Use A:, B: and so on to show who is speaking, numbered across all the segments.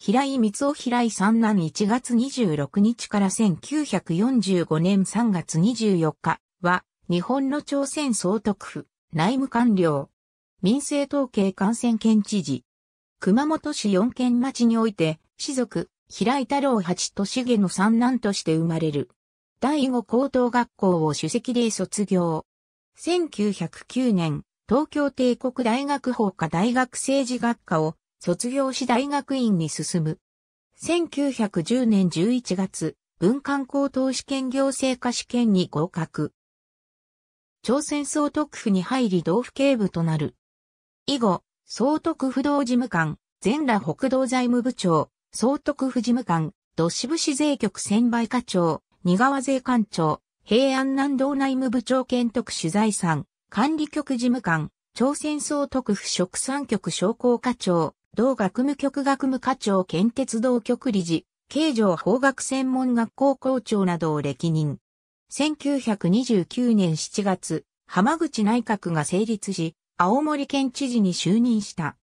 A: 平井光雄平井三男1月26日から1945年3月24日は、日本の朝鮮総督府、内務官僚、民政統計感染県知事、熊本市四県町において、士族、平井太郎八と家の三男として生まれる。第五高等学校を主席で卒業。1909年、東京帝国大学法科大学政治学科を卒業し大学院に進む。1910年11月、文官高等試験行政科試験に合格。朝鮮総督府に入り同府警部となる。以後、総督府道事務官、全羅北道財務部長、総督府事務官、土市部市税局専売課長、二川税官長、平安南道内務部長兼特取材さん、管理局事務官、朝鮮総督府職産局商工課長、同学務局学務課長県鉄道局理事、京城法学専門学校校長などを歴任。1929年7月、浜口内閣が成立し、青森県知事に就任した。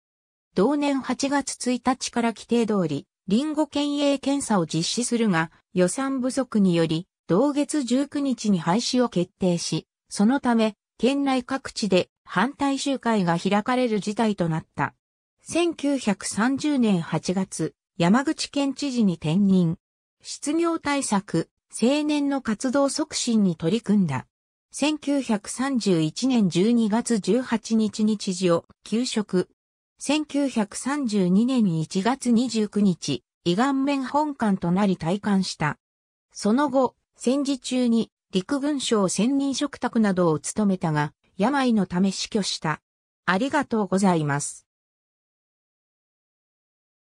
A: 同年8月1日から規定通り、林檎県営検査を実施するが、予算不足により、同月19日に廃止を決定し、そのため、県内各地で反対集会が開かれる事態となった。1930年8月、山口県知事に転任。失業対策、青年の活動促進に取り組んだ。1931年12月18日に知事を休職。1932年1月29日、胃顔面本館となり退官した。その後、戦時中に陸軍省専任食卓などを務めたが、病のため死去した。ありがとうございます。